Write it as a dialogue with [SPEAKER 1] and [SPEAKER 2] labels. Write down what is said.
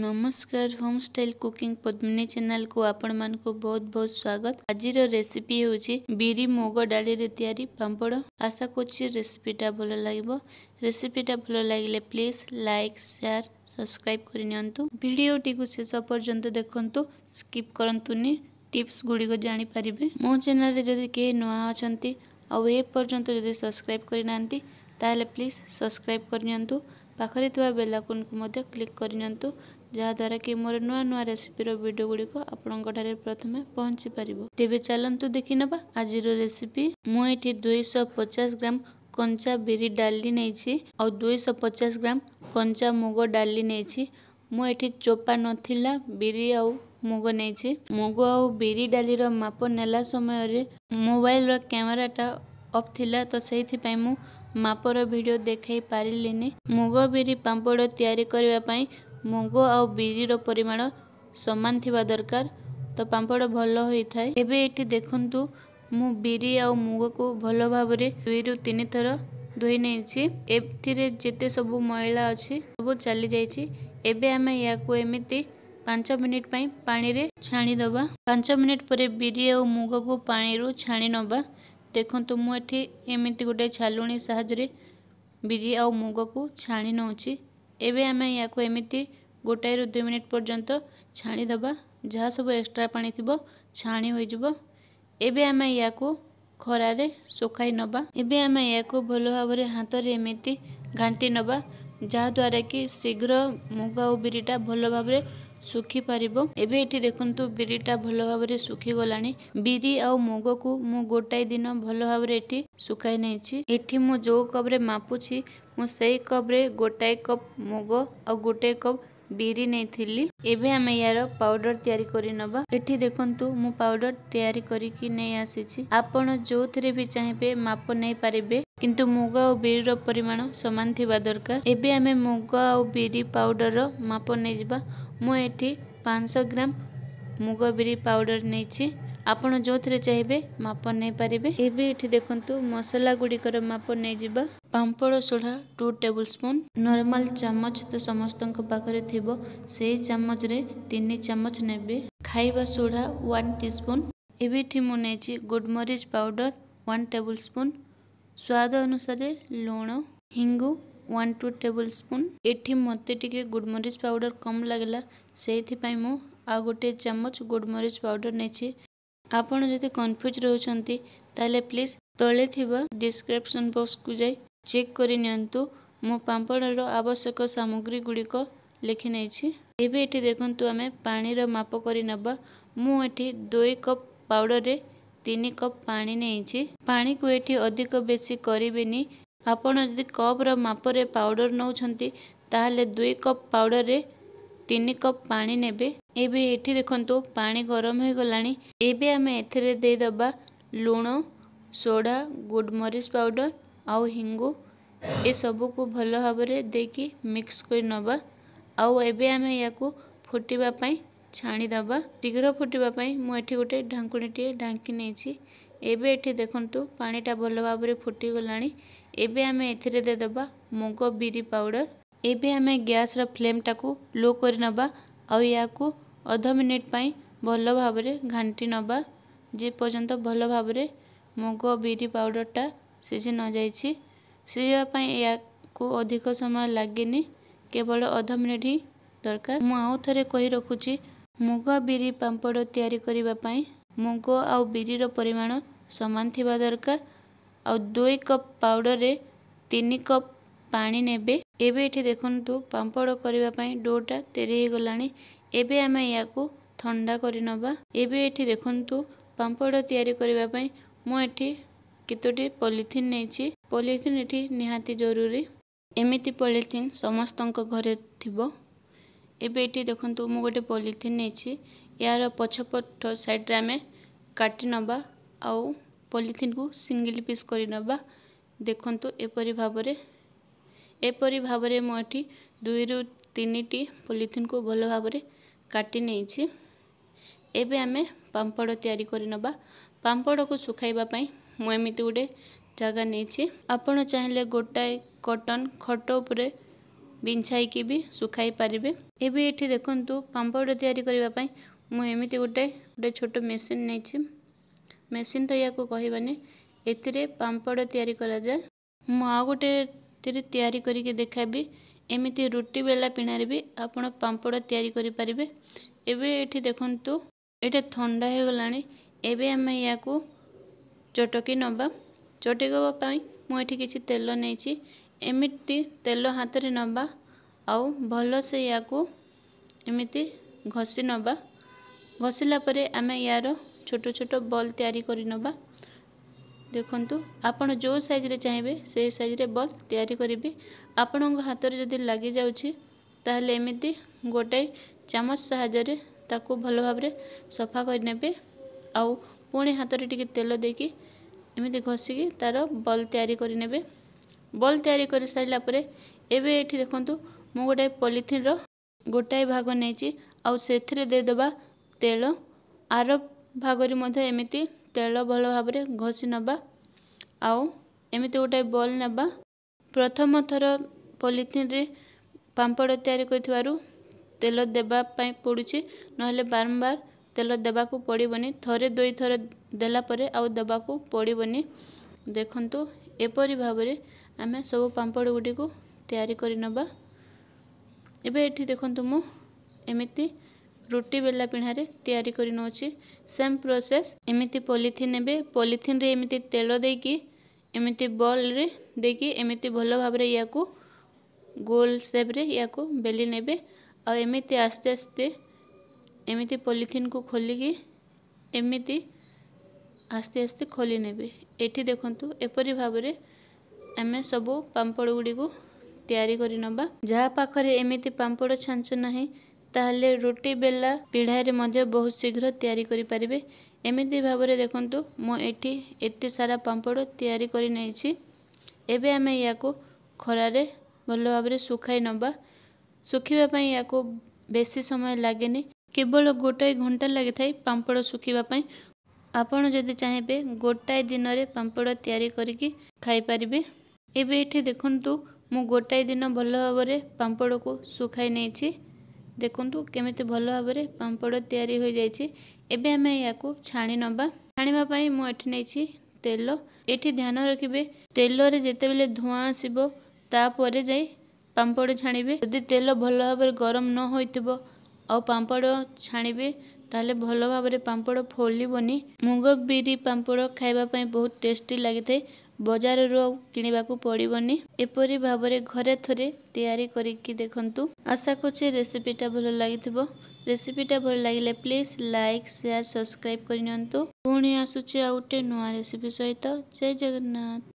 [SPEAKER 1] ନମସ୍କାର home style cooking Padmini ଚ୍ୟାନେଲ୍କୁ ଆପଣମାନଙ୍କୁ ବହୁତ ବହୁତ ସ୍ୱାଗତ ଆଜିର ରେସିପି ହେଉଛି ବିରି ମୁଗ ଡାଲିରେ ତିଆରି ପାମ୍ପଡ଼ ଆଶା କରୁଛି ରେସିପିଟା ଭଲ ଲାଗିବ ରେସିପିଟା ଭଲ ଲାଗିଲେ ପ୍ଲିଜ୍ ଲାଇକ୍ ସେୟାର ସବସ୍କ୍ରାଇବ୍ କରିନିଅନ୍ତୁ ଭିଡ଼ିଓଟିକୁ ଶେଷ ପର୍ଯ୍ୟନ୍ତ ଦେଖନ୍ତୁ ସ୍କିପ୍ କରନ୍ତୁନି ଟିପ୍ସ ଗୁଡ଼ିକ ଜାଣିପାରିବେ ମୋ ଚ୍ୟାନେଲ୍ରେ ଯଦି କେହି ନୂଆ ଅଛନ୍ତି ଆଉ ଏ ପର୍ଯ୍ୟନ୍ତ ଯଦି ସବସ୍କ୍ରାଇବ୍ କରିନାହାନ୍ତି ତାହେଲେ ପ୍ଲିଜ୍ ସବସ୍କ୍ରାଇବ୍ କରିନିଅନ୍ତୁ ପାଖରେ ଥିବା ବେଲ୍ ଆଇକନ୍କୁ ମଧ୍ୟ କ୍ଲିକ୍ କରିନିଅନ୍ତୁ ଯାହାଦ୍ୱାରା କି ମୋର ନୂଆ ନୂଆ ରେସିପିର ଭିଡ଼ିଓ ଗୁଡ଼ିକ ଆପଣଙ୍କ ଠାରେ ପ୍ରଥମେ ପହଞ୍ଚି ପାରିବ ତେବେ ଚାଲନ୍ତୁ ଦେଖିନେବା ଆଜିର ରେସିପି ମୁଁ ଏଠି ଦୁଇଶହ ପଚାଶ ଗ୍ରାମ କଞ୍ଚା ବିରି ଡାଲି ନେଇଛି ଆଉ ଦୁଇଶହ ପଚାଶ ଗ୍ରାମ କଞ୍ଚା ମୁଗ ଡାଲି ନେଇଛି ମୁଁ ଏଠି ଚୋପା ନଥିଲା ବିରି ଆଉ ମୁଗ ନେଇଛି ମୁଗ ଆଉ ବିରି ଡାଲିର ମାପ ନେଲା ସମୟରେ ମୋବାଇଲର କ୍ୟାମେରାଟା ଅଫ୍ ଥିଲା ତ ସେଇଥିପାଇଁ ମୁଁ ମାପର ଭିଡ଼ିଓ ଦେଖାଇ ପାରିଲିନି ମୁଗ ବିରି ପାମ୍ପଡ଼ ତିଆରି କରିବା ପାଇଁ ମୁଗ ଆଉ ବିରିର ପରିମାଣ ସମାନ ଥିବା ଦରକାର ତ ପାମ୍ପଡ଼ ଭଲ ହୋଇଥାଏ ଏବେ ଏଠି ଦେଖନ୍ତୁ ମୁଁ ବିରି ଆଉ ମୁଗକୁ ଭଲ ଭାବରେ ଦୁଇରୁ ତିନି ଥର ଧୋଇ ନେଇଛି ଏଥିରେ ଯେତେ ସବୁ ମଇଳା ଅଛି ସବୁ ଚାଲିଯାଇଛି ଏବେ ଆମେ ଏହାକୁ ଏମିତି ପାଞ୍ଚ ମିନିଟ୍ ପାଇଁ ପାଣିରେ ଛାଣିଦେବା ପାଞ୍ଚ ମିନିଟ୍ ପରେ ବିରି ଆଉ ମୁଗକୁ ପାଣିରୁ ଛାଣି ନେବା ଦେଖନ୍ତୁ ମୁଁ ଏଠି ଏମିତି ଗୋଟେ ଛାଲୁଣି ସାହାଯ୍ୟରେ ବିରି ଆଉ ମୁଗକୁ ଛାଣି ନେଉଛି ଏବେ ଆମେ ଏହାକୁ ଏମିତି ଗୋଟାଏରୁ ଦୁଇ ମିନିଟ୍ ପର୍ଯ୍ୟନ୍ତ ଛାଣି ଦେବା ଯାହା ସବୁ ଏକ୍ସଟ୍ରା ପାଣି ଥିବ ଛାଣି ହୋଇଯିବ ଏବେ ଆମେ ଏହାକୁ ଖରାରେ ଶୁଖାଇ ନେବା ଏବେ ଆମେ ଏହାକୁ ଭଲ ଭାବରେ ହାତରେ ଏମିତି ଘାଣ୍ଟି ନେବା ଯାହାଦ୍ୱାରା କି ଶୀଘ୍ର ମୁଗ ଆଉ ବିରିଟା ଭଲ ଭାବରେ ଶୁଖିପାରିବ ଏବେ ଏଠି ଦେଖନ୍ତୁ ବିରିଟା ଭଲ ଭାବରେ ଶୁଖିଗଲାଣି ବିରି ଆଉ ମୁଗକୁ ମୁଁ ଗୋଟାଏ ଦିନ ଭଲ ଭାବରେ ଏଠି ଶୁଖାଇ ନେଇଛି ଏଠି ମୁଁ ଯେଉଁ କପ୍ରେ ମାପୁଛି ମୁଁ ସେଇ କପ୍ରେ ଗୋଟାଏ କପ୍ ମୁଗ ଆଉ ଗୋଟେ କପ୍ ବିରି ନେଇଥିଲି ଏବେ ଆମେ ଏହାର ପାଉଡର ତିଆରି କରିନେବା ଏଠି ଦେଖନ୍ତୁ ମୁଁ ପାଉଡର ତିଆରି କରିକି ନେଇ ଆସିଛି ଆପଣ ଯୋଉଥିରେ ବି ଚାହିଁବେ ମାପ ନେଇପାରିବେ କିନ୍ତୁ ମୁଗ ଆଉ ବିରିର ପରିମାଣ ସମାନ ଥିବା ଦରକାର ଏବେ ଆମେ ମୁଗ ଆଉ ବିରି ପାଉଡର ର ମାପ ନେଇଯିବା ମୁଁ ଏଠି ପାଞ୍ଚଶହ ଗ୍ରାମ ମୁଗ ବିରି ପାଉଡର ନେଇଛି ଆପଣ ଯେଉଁଥିରେ ଚାହିଁବେ ମାପ ନେଇପାରିବେ ଏବେ ଏଠି ଦେଖନ୍ତୁ ମସଲା ଗୁଡ଼ିକର ମାପ ନେଇଯିବା ପାମ୍ପଡ଼ soda two tablespoon normal ଚାମଚ ତ ସମସ୍ତଙ୍କ ପାଖରେ ଥିବ ସେଇ ଚାମଚରେ ତିନି ଚାମଚ ନେବେ ଖାଇବା ସୋଢ଼ା ୱାନ୍ ଟି ସ୍ପୁନ୍ ଏବେ ଏଠି ମୁଁ ନେଇଛି ଗୋଡ଼ମରିଚ ପାଉଡ଼ର ୱାନ୍ ଟେବୁଲ ସ୍ପୁନ ସ୍ୱାଦ ଅନୁସାରେ ଲୁଣ ହିଙ୍ଗୁ ୱାନ୍ ଟୁ ଟେବୁଲ ସ୍ପୁନ୍ ଏଠି ମୋତେ ଟିକିଏ ଗୋଡ଼ମରିଚ ପାଉଡ଼ର କମ୍ ଲାଗିଲା ସେଇଥିପାଇଁ ମୁଁ ଆଉ ଗୋଟେ ଚାମଚ ଗୋଡ଼ମରିଚ ପାଉଡ଼ର ନେଇଛି ଆପଣ ଯଦି କନଫ୍ୟୁଜ୍ ରହୁଛନ୍ତି ତାହେଲେ ପ୍ଲିଜ୍ ତଳେ ଥିବା ଡିସ୍କ୍ରିପସନ୍ ବକ୍ସକୁ ଯାଇ ଚେକ୍ କରି ନିଅନ୍ତୁ ମୁଁ ପାମ୍ପଡ଼ର ଆବଶ୍ୟକ ସାମଗ୍ରୀ ଗୁଡ଼ିକ ଲେଖି ନେଇଛି ଏବେ ଏଠି ଦେଖନ୍ତୁ ଆମେ ପାଣିର ମାପ କରି ନେବା ମୁଁ ଏଠି ଦୁଇ କପ୍ ପାଉଡ଼ରରେ ତିନି କପ୍ ପାଣି ନେଇଛି ପାଣିକୁ ଏଠି ଅଧିକ ବେଶୀ କରିବେନି ଆପଣ ଯଦି କପ୍ର ମାପରେ ପାଉଡ଼ର ନେଉଛନ୍ତି ତାହେଲେ ଦୁଇ କପ୍ ପାଉଡ଼ରରେ ତିନି କପ୍ ପାଣି ନେବେ ଏବେ ଏଠି ଦେଖନ୍ତୁ ପାଣି ଗରମ ହୋଇଗଲାଣି ଏବେ ଆମେ ଏଥିରେ ଦେଇଦେବା ଲୁଣ ସୋଡ଼ା ଗୋଲମରିଚ ପାଉଡ଼ର ଆଉ ହିଙ୍ଗୁ ଏସବୁକୁ ଭଲ ଭାବରେ ଦେଇକି ମିକ୍ସ କରି ନେବା ଆଉ ଏବେ ଆମେ ୟାକୁ ଫୁଟିବା ପାଇଁ ଛାଣିଦେବା ଶୀଘ୍ର ଫୁଟିବା ପାଇଁ ମୁଁ ଏଠି ଗୋଟେ ଢାଙ୍କୁଣିଟିଏ ଢାଙ୍କି ନେଇଛି ଏବେ ଏଠି ଦେଖନ୍ତୁ ପାଣିଟା ଭଲ ଭାବରେ ଫୁଟିଗଲାଣି ଏବେ ଆମେ ଏଥିରେ ଦେଇଦେବା ମୁଗ ବିରି ପାଉଡ଼ର ଏବେ ଆମେ ଗ୍ୟାସ୍ର ଫ୍ଲେମ୍ଟାକୁ ଲୋ କରିନେବା ଆଉ ୟାକୁ ଅଧ ମିନିଟ୍ ପାଇଁ ଭଲ ଭାବରେ ଘାଣ୍ଟି ନେବା ଯେପର୍ଯ୍ୟନ୍ତ ଭଲ ଭାବରେ ମୁଗ ବିରି ପାଉଡ଼ରଟା ସିଝି ନଯାଇଛି ସିଝିବା ପାଇଁ ଏହାକୁ ଅଧିକ ସମୟ ଲାଗେନି କେବଳ ଅଧ ମିନିଟ୍ ହିଁ ଦରକାର ମୁଁ ଆଉ ଥରେ କହି ରଖୁଛି ମୁଗ ବିରି ପାମ୍ପଡ଼ ତିଆରି କରିବା ପାଇଁ ମୁଗ ଆଉ ବିରିର ପରିମାଣ ସମାନ ଥିବା ଦରକାର ଆଉ ଦୁଇ କପ୍ ପାଉଡ଼ରରେ ତିନି କପ୍ ପାଣି ନେବେ ଏବେ ଏଠି ଦେଖନ୍ତୁ ପାମ୍ପଡ଼ କରିବା ପାଇଁ ଡୋଟା ତିଆରି ହୋଇଗଲାଣି ଏବେ ଆମେ ଏହାକୁ ଥଣ୍ଡା କରିନେବା ଏବେ ଏଠି ଦେଖନ୍ତୁ ପାମ୍ପଡ଼ ତିଆରି କରିବା ପାଇଁ ମୁଁ ଏଠି କେତୋଟି ପଲିଥିନ ନେଇଛି ପଲିଥିନ ଏଠି ନିହାତି ଜରୁରୀ ଏମିତି ପଲିଥିନ ସମସ୍ତଙ୍କ ଘରେ ଥିବ ଏବେ ଏଠି ଦେଖନ୍ତୁ ମୁଁ ଗୋଟିଏ ପଲିଥିନ ନେଇଛି ଏହାର ପଛପଟ ସାଇଡ଼ରେ ଆମେ କାଟି ନେବା ଆଉ ପଲିଥିନକୁ ସିଙ୍ଗିଲ ପିସ୍ କରିନେବା ଦେଖନ୍ତୁ ଏପରି ଭାବରେ ଏପରି ଭାବରେ ମୁଁ ଏଠି ଦୁଇରୁ ତିନିଟି ପଲିଥିନକୁ ଭଲ ଭାବରେ କାଟି ନେଇଛି ଏବେ ଆମେ ପାମ୍ପଡ଼ ତିଆରି କରିନେବା ପାମ୍ପଡ଼କୁ ଶୁଖାଇବା ପାଇଁ ମୁଁ ଏମିତି ଗୋଟେ ଜାଗା ନେଇଛି ଆପଣ ଚାହିଁଲେ ଗୋଟାଏ କଟନ୍ ଖଟ ଉପରେ ବିଞ୍ଛାଇକି ବି ଶୁଖାଇ ପାରିବେ ଏବେ ଏଠି ଦେଖନ୍ତୁ ପାମ୍ପଡ଼ ତିଆରି କରିବା ପାଇଁ ମୁଁ ଏମିତି ଗୋଟେ ଗୋଟେ ଛୋଟ ମେସିନ୍ ନେଇଛି ମେସିନ୍ ତ ୟାକୁ କହିବାନି ଏଥିରେ ପାମ୍ପଡ଼ ତିଆରି କରାଯାଏ ମୁଁ ଆଉ ଗୋଟେଥିରେ ତିଆରି କରିକି ଦେଖାଇବି ଏମିତି ରୁଟି ବେଲା ପିଣାରେ ବି ଆପଣ ପାମ୍ପଡ଼ ତିଆରି କରିପାରିବେ ଏବେ ଏଠି ଦେଖନ୍ତୁ ଏଇଟା ଥଣ୍ଡା ହେଇଗଲାଣି ଏବେ ଆମେ ୟାକୁ ଚଟକି ନେବା ଚଟକିବା ପାଇଁ ମୁଁ ଏଠି କିଛି ତେଲ ନେଇଛି ଏମିତି ତେଲ ହାତରେ ନବା ଆଉ ଭଲସେ ୟାକୁ ଏମିତି ଘଷି ନେବା ଘଷିଲା ପରେ ଆମେ ୟାର ଛୋଟ ଛୋଟ ବଲ୍ ତିଆରି କରିନବା ଦେଖନ୍ତୁ ଆପଣ ଯେଉଁ ସାଇଜ୍ରେ ଚାହିଁବେ ସେହି ସାଇଜ୍ରେ ବଲ୍ ତିଆରି କରିବେ ଆପଣଙ୍କ ହାତରେ ଯଦି ଲାଗିଯାଉଛି ତାହେଲେ ଏମିତି ଗୋଟାଏ ଚାମଚ ସାହାଯ୍ୟରେ ତାକୁ ଭଲ ଭାବରେ ସଫା କରିନେବେ ଆଉ ପୁଣି ହାତରେ ଟିକେ ତେଲ ଦେଇକି ଏମିତି ଘଷିକି ତା'ର ବଲ୍ ତିଆରି କରିନେବେ ବଲ୍ ତିଆରି କରିସାରିଲା ପରେ ଏବେ ଏଠି ଦେଖନ୍ତୁ ମୁଁ ଗୋଟାଏ ପଲିଥିନ୍ର ଗୋଟାଏ ଭାଗ ନେଇଛି ଆଉ ସେଥିରେ ଦେଇଦେବା ତେଲ ଆର ଭାଗରେ ମଧ୍ୟ ଏମିତି ତେଲ ଭଲ ଭାବରେ ଘଷି ନେବା ଆଉ ଏମିତି ଗୋଟେ ବଲ୍ ନେବା ପ୍ରଥମ ଥର ପଲିଥିନରେ ପାମ୍ପଡ଼ ତିଆରି କରିଥିବାରୁ ତେଲ ଦେବା ପାଇଁ ପଡ଼ୁଛି ନହେଲେ ବାରମ୍ବାର ତେଲ ଦେବାକୁ ପଡ଼ିବନି ଥରେ ଦୁଇ ଥର ଦେଲା ପରେ ଆଉ ଦେବାକୁ ପଡ଼ିବନି ଦେଖନ୍ତୁ ଏପରି ଭାବରେ ଆମେ ସବୁ ପାମ୍ପଡ଼ ଗୁଡ଼ିକୁ ତିଆରି କରିନେବା ଏବେ ଏଠି ଦେଖନ୍ତୁ ମୁଁ ଏମିତି ରୁଟି ବେଲା ପିଣାରେ ତିଆରି କରି ନେଉଛି ସେମ୍ ପ୍ରୋସେସ୍ ଏମିତି ପଲିଥିନ୍ ନେବେ ପଲିଥିନ୍ରେ ଏମିତି ତେଲ ଦେଇକି ଏମିତି ବଲ୍ରେ ଦେଇକି ଏମିତି ଭଲ ଭାବରେ ୟାକୁ ଗୋଲ ସେପ୍ରେ ୟାକୁ ବେଲି ନେବେ ଆଉ ଏମିତି ଆସ୍ତେ ଆସ୍ତେ ଏମିତି ପଲିଥିନ୍କୁ ଖୋଲିକି ଏମିତି ଆସ୍ତେ ଆସ୍ତେ ଖୋଲି ନେବେ ଏଠି ଦେଖନ୍ତୁ ଏପରି ଭାବରେ ଆମେ ସବୁ ପାମ୍ପଡ଼ ଗୁଡ଼ିକୁ ତିଆରି କରି ଯାହା ପାଖରେ ଏମିତି ପାମ୍ପଡ଼ ଛାଞ୍ଚ ନାହିଁ ତାହେଲେ ରୁଟି ବେଲା ପିଢ଼ାରେ ମଧ୍ୟ ବହୁତ ଶୀଘ୍ର ତିଆରି କରିପାରିବେ ଏମିତି ଭାବରେ ଦେଖନ୍ତୁ ମୁଁ ଏଠି ଏତେ ସାରା ପାମ୍ପଡ଼ ତିଆରି କରି ନେଇଛି ଏବେ ଆମେ ଏହାକୁ ଖରାରେ ଭଲ ଭାବରେ ଶୁଖାଇ ନବା ଶୁଖିବା ପାଇଁ ଏହାକୁ ବେଶୀ ସମୟ ଲାଗେନି କେବଳ ଗୋଟାଏ ଘଣ୍ଟା ଲାଗିଥାଏ ପାମ୍ପଡ଼ ଶୁଖିବା ପାଇଁ ଆପଣ ଯଦି ଚାହିଁବେ ଗୋଟାଏ ଦିନରେ ପାମ୍ପଡ଼ ତିଆରି କରିକି ଖାଇପାରିବେ ଏବେ ଏଠି ଦେଖନ୍ତୁ ମୁଁ ଗୋଟାଏ ଦିନ ଭଲ ଭାବରେ ପାମ୍ପଡ଼କୁ ଶୁଖାଇ ନେଇଛି ଦେଖନ୍ତୁ କେମିତି ଭଲ ଭାବରେ ପାମ୍ପଡ଼ ତିଆରି ହୋଇଯାଇଛି ଏବେ ଆମେ ଏହାକୁ ଛାଣି ନେବା ଛାଣିବା ପାଇଁ ମୁଁ ଏଠି ନେଇଛି ତେଲ ଏଠି ଧ୍ୟାନ ରଖିବେ ତେଲରେ ଯେତେବେଳେ ଧୂଆଁ ଆସିବ ତାପରେ ଯାଇ ପାମ୍ପଡ଼ ଛାଣିବେ ଯଦି ତେଲ ଭଲ ଭାବରେ ଗରମ ନ ହୋଇଥିବ ଆଉ ପାମ୍ପଡ଼ ଛାଣିବେ ତାହେଲେ ଭଲ ଭାବରେ ପାମ୍ପଡ଼ ଫୋଲିବନି ମୁଗ ବିରି ପାମ୍ପଡ଼ ଖାଇବା ପାଇଁ ବହୁତ ଟେଷ୍ଟି ଲାଗିଥାଏ ବଜାରରୁ ଆଉ କିଣିବାକୁ ପଡ଼ିବନି ଏପରି ଭାବରେ ଘରେ ଥରେ ତିଆରି କରିକି ଦେଖନ୍ତୁ ଆଶା କରୁଛି ରେସିପିଟା ଭଲ ଲାଗିଥିବ ରେସିପିଟା ଭଲ ଲାଗିଲେ ପ୍ଲିଜ୍ ଲାଇକ୍ ସେୟାର୍ ସବସ୍କ୍ରାଇବ୍ କରିନିଅନ୍ତୁ ପୁଣି ଆସୁଛି ଆଉ ଗୋଟେ ନୂଆ ରେସିପି ସହିତ ଜୟ ଜଗନ୍ନାଥ